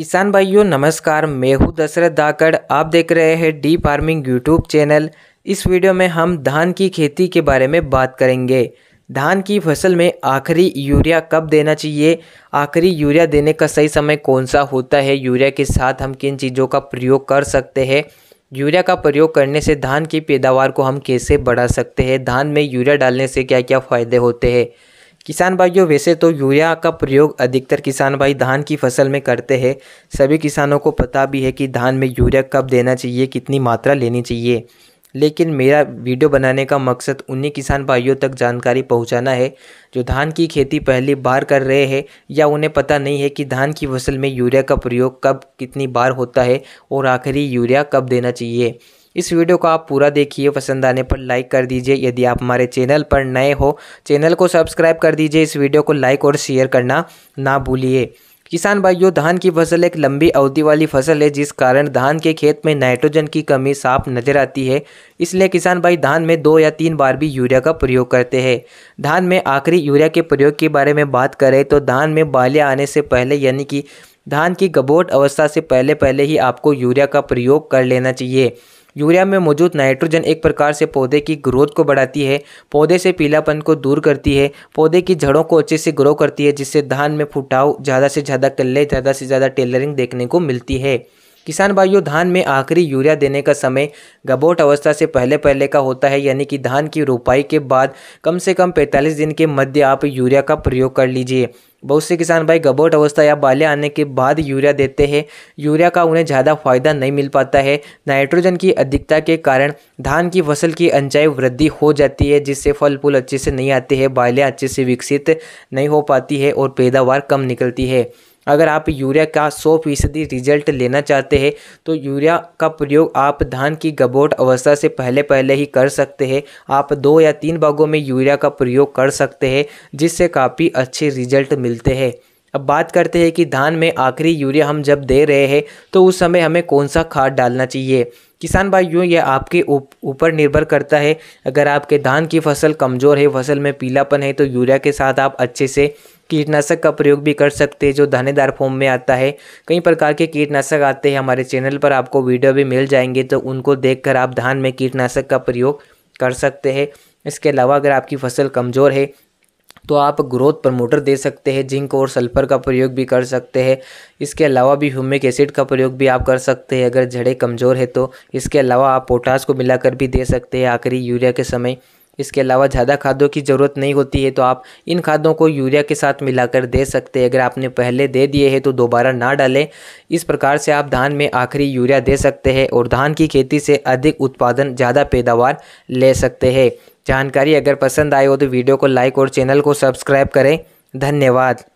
किसान भाइयों नमस्कार मैं हूं दशरथ धाकड़ आप देख रहे हैं डी फार्मिंग यूट्यूब चैनल इस वीडियो में हम धान की खेती के बारे में बात करेंगे धान की फसल में आखिरी यूरिया कब देना चाहिए आखिरी यूरिया देने का सही समय कौन सा होता है यूरिया के साथ हम किन चीज़ों का प्रयोग कर सकते हैं यूरिया का प्रयोग करने से धान की पैदावार को हम कैसे बढ़ा सकते हैं धान में यूरिया डालने से क्या क्या फ़ायदे होते हैं किसान भाइयों वैसे तो यूरिया का प्रयोग अधिकतर किसान भाई धान की फसल में करते हैं सभी किसानों को पता भी है कि धान में यूरिया कब देना चाहिए कितनी मात्रा लेनी चाहिए लेकिन मेरा वीडियो बनाने का मकसद उन्हीं किसान भाइयों तक जानकारी पहुंचाना है जो धान की खेती पहली बार कर रहे हैं या उन्हें पता नहीं है कि धान की फसल में यूरिया का प्रयोग कब कितनी बार होता है और आखिरी यूरिया कब देना चाहिए इस वीडियो को आप पूरा देखिए पसंद आने पर लाइक कर दीजिए यदि आप हमारे चैनल पर नए हो चैनल को सब्सक्राइब कर दीजिए इस वीडियो को लाइक और शेयर करना ना भूलिए किसान भाइयों धान की फसल एक लंबी अवधि वाली फसल है जिस कारण धान के खेत में नाइट्रोजन की कमी साफ नजर आती है इसलिए किसान भाई धान में दो या तीन बार भी यूरिया का प्रयोग करते हैं धान में आखिरी यूरिया के प्रयोग के बारे में बात करें तो धान में बालियाँ आने से पहले यानी कि धान की गबोट अवस्था से पहले पहले ही आपको यूरिया का प्रयोग कर लेना चाहिए यूरिया में मौजूद नाइट्रोजन एक प्रकार से पौधे की ग्रोथ को बढ़ाती है पौधे से पीलापन को दूर करती है पौधे की जड़ों को अच्छे से ग्रो करती है जिससे धान में फुटाव ज़्यादा से ज़्यादा कल्ले ज़्यादा से ज़्यादा टेलरिंग देखने को मिलती है किसान भाइयों धान में आखिरी यूरिया देने का समय गबोट अवस्था से पहले पहले का होता है यानी कि धान की रोपाई के बाद कम से कम 45 दिन के मध्य आप यूरिया का प्रयोग कर लीजिए बहुत से किसान भाई गबोट अवस्था या बाले आने के बाद यूरिया देते हैं यूरिया का उन्हें ज़्यादा फायदा नहीं मिल पाता है नाइट्रोजन की अधिकता के कारण धान की फसल की अंचाई वृद्धि हो जाती है जिससे फल फूल अच्छे से नहीं आते हैं बालें अच्छे से विकसित नहीं हो पाती है और पैदावार कम निकलती है अगर आप यूरिया का सौ फीसदी रिजल्ट लेना चाहते हैं तो यूरिया का प्रयोग आप धान की गबोट अवस्था से पहले पहले ही कर सकते हैं आप दो या तीन भागों में यूरिया का प्रयोग कर सकते हैं जिससे काफ़ी अच्छे रिजल्ट मिलते हैं अब बात करते हैं कि धान में आखिरी यूरिया हम जब दे रहे हैं तो उस समय हमें कौन सा खाद डालना चाहिए किसान भाइयों यह आपके ऊपर निर्भर करता है अगर आपके धान की फसल कमज़ोर है फसल में पीलापन है तो यूरिया के साथ आप अच्छे से कीटनाशक का प्रयोग भी कर सकते हैं जो दानेदार फॉर्म में आता है कई प्रकार के कीटनाशक आते हैं हमारे चैनल पर आपको वीडियो भी मिल जाएंगे तो उनको देख आप धान में कीटनाशक का प्रयोग कर सकते हैं इसके अलावा अगर आपकी फसल कमज़ोर है तो आप ग्रोथ प्रमोटर दे सकते हैं जिंक और सल्फर का प्रयोग भी कर सकते हैं इसके अलावा भी ह्यूमिक एसिड का प्रयोग भी आप कर सकते हैं अगर जड़ें कमज़ोर है तो इसके अलावा आप पोटास को मिलाकर भी दे सकते हैं आखिरी यूरिया के समय इसके अलावा ज़्यादा खादों की ज़रूरत नहीं होती है तो आप इन खादों को यूरिया के साथ मिलाकर दे सकते हैं अगर आपने पहले दे दिए हैं तो दोबारा ना डालें इस प्रकार से आप धान में आखिरी यूरिया दे सकते हैं और धान की खेती से अधिक उत्पादन ज़्यादा पैदावार ले सकते हैं जानकारी अगर पसंद आए हो तो वीडियो को लाइक और चैनल को सब्सक्राइब करें धन्यवाद